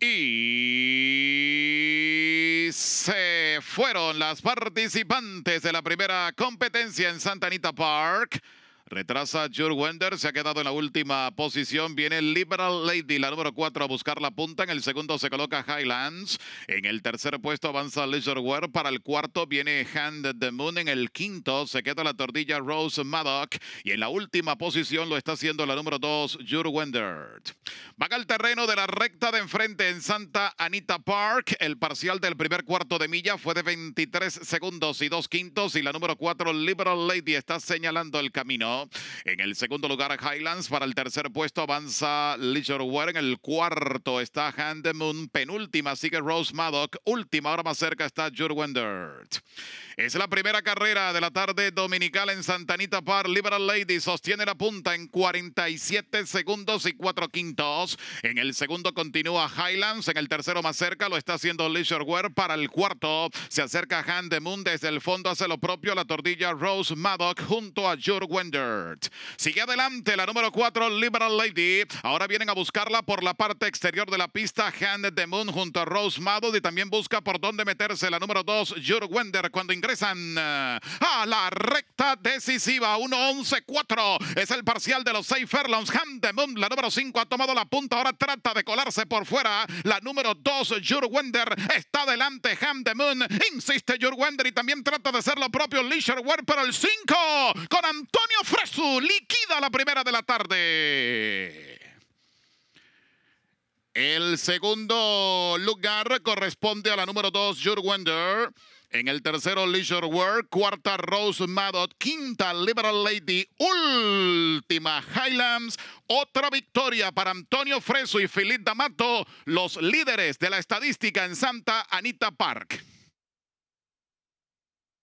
Y se fueron las participantes de la primera competencia en Santa Anita Park. Retrasa Jur Wender, se ha quedado en la última posición. Viene Liberal Lady, la número 4, a buscar la punta. En el segundo se coloca Highlands. En el tercer puesto avanza Leisureware. Para el cuarto viene Hand the Moon. En el quinto se queda la tortilla Rose Maddock. Y en la última posición lo está haciendo la número dos Jur Wendert vaga al terreno de la recta de enfrente en Santa Anita Park. El parcial del primer cuarto de milla fue de 23 segundos y 2 quintos y la número 4 Liberal Lady está señalando el camino. En el segundo lugar Highlands. Para el tercer puesto avanza Leisurewear. En el cuarto está Hand Moon. Penúltima sigue Rose Maddock. Última ahora más cerca está Jurwender. Es la primera carrera de la tarde dominical en Santa Anita Park. Liberal Lady sostiene la punta en 47 segundos y 4 quintos. En el segundo continúa Highlands, en el tercero más cerca lo está haciendo Wear. para el cuarto. Se acerca Han de Moon desde el fondo, hace lo propio la tordilla Rose Maddock junto a Jur Wendert. Sigue adelante la número cuatro, Liberal Lady. Ahora vienen a buscarla por la parte exterior de la pista. Han de Moon junto a Rose Maddock y también busca por dónde meterse la número dos, Jur Wender cuando ingresan eh, a la recta decisiva. 1-11-4 es el parcial de los seis Furlongs. Han de Moon, la número 5, ha tomado la punta. Ahora trata de colarse por fuera. La número 2, Wender está delante. Ham de Moon. Insiste Wender y también trata de hacer lo propio World, pero el 5 con Antonio Fresu. Liquida la primera de la tarde. El segundo lugar corresponde a la número 2, Wender en el tercero, Leisure World. Cuarta, Rose Madot, Quinta, Liberal Lady. Última, Highlands. Otra victoria para Antonio Freso y Felipe D'Amato, los líderes de la estadística en Santa Anita Park.